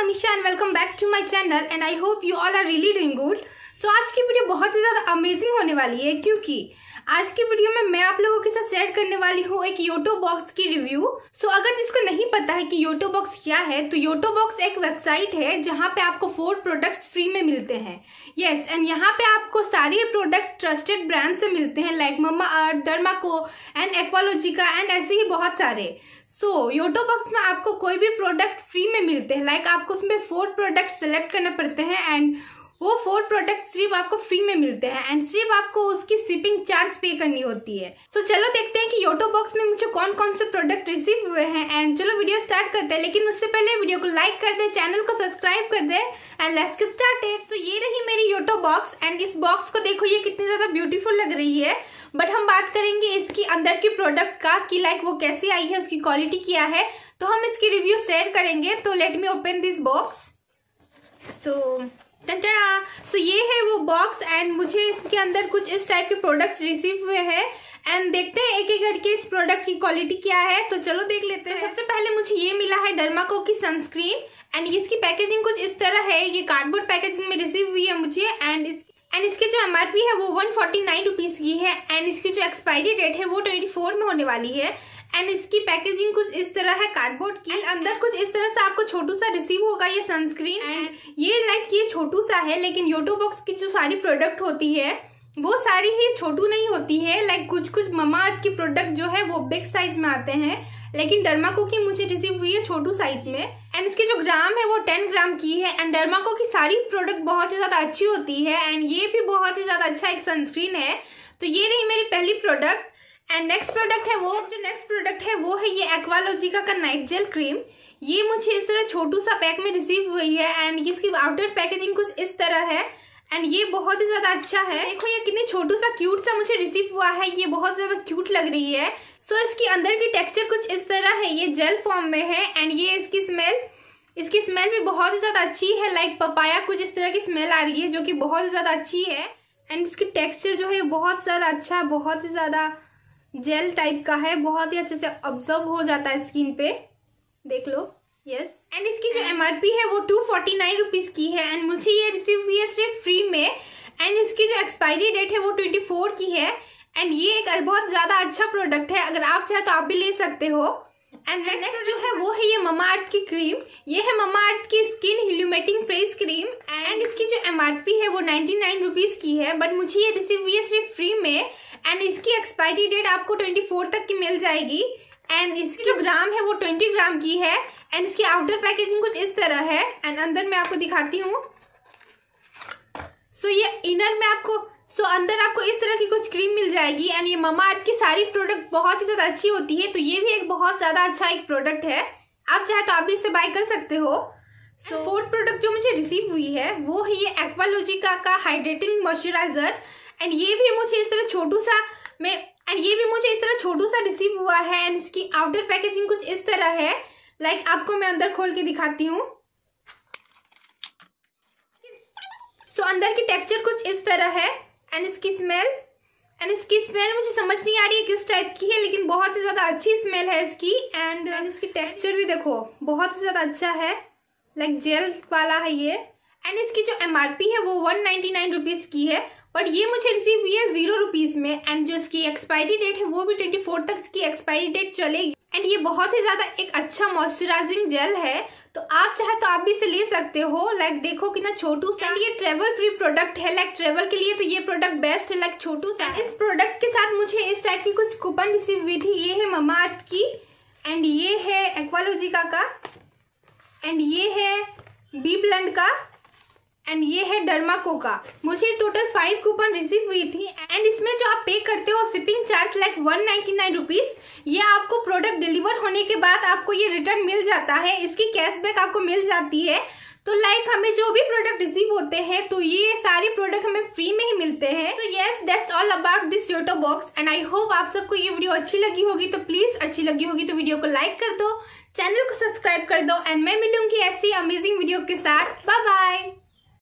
Amisha and welcome back to my channel and I hope you all are really doing good so आज की video बहुत ही ज़्यादा amazing होने वाली है क्योंकि आज के वीडियो में मैं आप लोगों के साथ शेयर करने वाली हूँ एक योटो बॉक्स की रिव्यू सो so, अगर जिसको नहीं पता है कि योटो बॉक्स क्या है तो योटो बॉक्स एक वेबसाइट है जहाँ पे आपको फोर प्रोडक्ट्स फ्री में मिलते हैं यस एंड यहाँ पे आपको सारे प्रोडक्ट ट्रस्टेड ब्रांड से मिलते हैं like Mamaearth Dermaco and Aqualogica and ऐसे ही बहुत सारे सो so, योटो बॉक्स में आपको कोई भी प्रोडक्ट फ्री में मिलते हैं लाइक like आपको उसमें फोर प्रोडक्ट सेलेक्ट करना पड़ते हैं एंड वो फोर प्रोडक्ट सिर्फ आपको फ्री में मिलते हैं एंड सिर्फ आपको उसकी शिपिंग चार्ज पे करनी होती है सो so, चलो देखते हैं कि योटो बॉक्स में मुझे कौन कौन से प्रोडक्ट रिसीव हुए हैं एंड चलो वीडियो स्टार्ट करते हैं लेकिन उससे पहले वीडियो को लाइक कर दे चैनल को सब्सक्राइब कर दे and let's get started so ये रही मेरी योटो बॉक्स एंड इस बॉक्स को देखो ये कितनी ज्यादा ब्यूटीफुल लग रही है बट हम बात करेंगे इसकी अंदर की प्रोडक्ट का कि लाइक वो कैसे आई है उसकी क्वालिटी क्या है तो हम इसकी रिव्यू शेयर करेंगे तो let me open this box so so ये है वो बॉक्स एंड मुझे इसके अंदर कुछ इस टाइप के प्रोडक्ट्स रिसीव हुए हैं एंड देखते हैं एक एक करके इस प्रोडक्ट की क्वालिटी क्या है तो चलो देख लेते तो हैं सबसे पहले मुझे ये मिला है डर्माको की सनस्क्रीन एंड इसकी पैकेजिंग कुछ इस तरह है ये कार्डबोर्ड पैकेजिंग में रिसीव हुई है मुझे एंड इस एंड इसके जो एम है वो वन फोर्टी नाइन रुपीज़ की है एंड इसकी जो एक्सपायरी डेट है वो ट्वेंटी फोर में होने वाली है एंड इसकी पैकेजिंग कुछ इस तरह है कार्डबोर्ड की एंड अंदर कुछ इस तरह से आपको छोटू सा रिसीव होगा ये सनस्क्रीन एंड ये लाइक ये छोटू सा है लेकिन योटो बॉक्स की जो सारी प्रोडक्ट होती है वो सारी ही छोटू नहीं होती है लाइक कुछ कुछ ममा अर्थ की प्रोडक्ट जो है वो बिग साइज में आते हैं लेकिन डर्माको की मुझे रिसीव हुई है छोटू साइज में एंड इसके जो ग्राम है वो टेन ग्राम की है एंड डर्माको की सारी प्रोडक्ट बहुत ही ज़्यादा अच्छी होती है एंड ये भी बहुत ही ज़्यादा अच्छा एक सनस्क्रीन है तो ये रही मेरी पहली प्रोडक्ट एंड नेक्स्ट प्रोडक्ट है वो जो नेक्स्ट प्रोडक्ट है वो है ये एक्वालोजिका का नाइट जेल क्रीम ये मुझे इस तरह छोटू सा पैक में रिसीव हुई है एंड इसकी आउटर पैकेजिंग कुछ इस तरह है एंड ये बहुत ही ज़्यादा अच्छा है देखो ये कितनी छोटू सा क्यूट सा मुझे रिसीव हुआ है ये बहुत ज़्यादा क्यूट लग रही है सो so, इसकी अंदर की टेक्सचर कुछ इस तरह है ये जेल फॉर्म में है एंड ये इसकी स्मेल इसकी स्मेल भी बहुत ही ज़्यादा अच्छी है लाइक like पपाया कुछ इस तरह की स्मेल आ रही है जो कि बहुत ही ज़्यादा अच्छी है एंड इसकी टेक्सचर जो है बहुत ज़्यादा अच्छा बहुत ही ज़्यादा जेल टाइप का है बहुत ही अच्छे से ऑब्जर्व हो जाता है स्किन पे देख लो यस yes. एंड इसकी जो एम है वो टू फोर्टी नाइन रुपीज़ की है एंड मुझे ये रिसीव हुई है सिर्फ फ्री में एंड इसकी जो एक्सपायरी डेट है वो ट्वेंटी फोर की है एंड ये एक बहुत ज़्यादा अच्छा प्रोडक्ट है अगर आप चाहे तो आप भी ले सकते हो एंड नेक्स्ट जो है वो है ये ममा अर्थ की क्रीम ये है ममा अर्थ की स्किन ह्यूमेटिंग फेस क्रीम एंड इसकी जो एम है वो नाइनटी नाइन रुपीज़ की है बट मुझे ये रिसीव हुई है सिर्फ फ्री में एंड इसकी एक्सपायरी डेट आपको ट्वेंटी फोर तक की मिल जाएगी एंड इसकी जो ग्राम है वो ट्वेंटी ग्राम की है एंड इसकी आउटर पैकेजिंग कुछ इस तरह है एंड अंदर मैं आपको दिखाती हूँ सो so, ये इनर में आपको सो so, अंदर आपको इस तरह की कुछ क्रीम मिल जाएगी एंड ये ममा अर्थ की सारी प्रोडक्ट बहुत ही ज़्यादा अच्छी होती है तो ये भी एक बहुत ज़्यादा अच्छा एक प्रोडक्ट है आप चाहे तो आप भी इसे बाय कर सकते हो सो फोर्थ प्रोडक्ट जो मुझे रिसीव हुई है वो है ये एक्वालोजिका का हाइड्रेटिंग मॉइस्चराइजर एंड ये भी मुझे इस तरह छोटू सा मैं एंड ये भी मुझे इस तरह छोटू सा रिसीव हुआ है एंड इसकी आउटर पैकेजिंग कुछ इस तरह है लाइक like, आपको मैं अंदर खोल के दिखाती हूँ सो so, अंदर की टेक्सचर कुछ इस तरह है एंड इसकी स्मेल एंड इसकी स्मेल मुझे समझ नहीं आ रही है किस टाइप की है लेकिन बहुत ही ज़्यादा अच्छी स्मेल है इसकी एंड इसकी टेक्सचर भी देखो बहुत ही ज़्यादा अच्छा है लाइक like जेल वाला है ये एंड इसकी जो एम है वो वन नाइन्टी की है बट ये मुझे रिसीव हुई है जीरो रुपीज में एंड जो इसकी एक्सपायरी डेट है वो भी ट्वेंटी फोर तक इसकी एक्सपायरी डेट चलेगी एंड ये बहुत ही ज़्यादा एक अच्छा मॉइस्चराइजिंग जेल है तो आप चाहे तो आप भी इसे ले सकते हो लाइक like, देखो कितना छोटू सा ये ट्रेवल फ्री प्रोडक्ट है लाइक like, ट्रेवल के लिए तो ये प्रोडक्ट बेस्ट है लाइक like, छोटू सा इस प्रोडक्ट के साथ मुझे इस टाइप की कुछ कूपन रिसीव हुई थी ये है ममा अर्थ की एंड ये है एक्वालोजिका का एंड ये है बी ब्लंड का एंड ये है डर्माको का मुझे टोटल फाइव कूपन रिसीव हुई थी एंड इसमें जो आप पे करते हो shipping charge like one ninety nine rupees ये आपको प्रोडक्ट डिलीवर होने के बाद आपको ये रिटर्न मिल जाता है इसकी कैशबैक आपको मिल जाती है तो लाइक हमें जो भी प्रोडक्ट रिसीव होते हैं तो ये सारे प्रोडक्ट हमें फ्री में ही मिलते हैं तो yes that's all about this yoto box and I hope आप सबको ये वीडियो अच्छी लगी होगी तो प्लीज़ अच्छी लगी होगी तो वीडियो को लाइक कर दो चैनल को सब्सक्राइब कर दो एंड मैं मिलूंगी ऐसी अमेजिंग वीडियो के साथ बाय बाय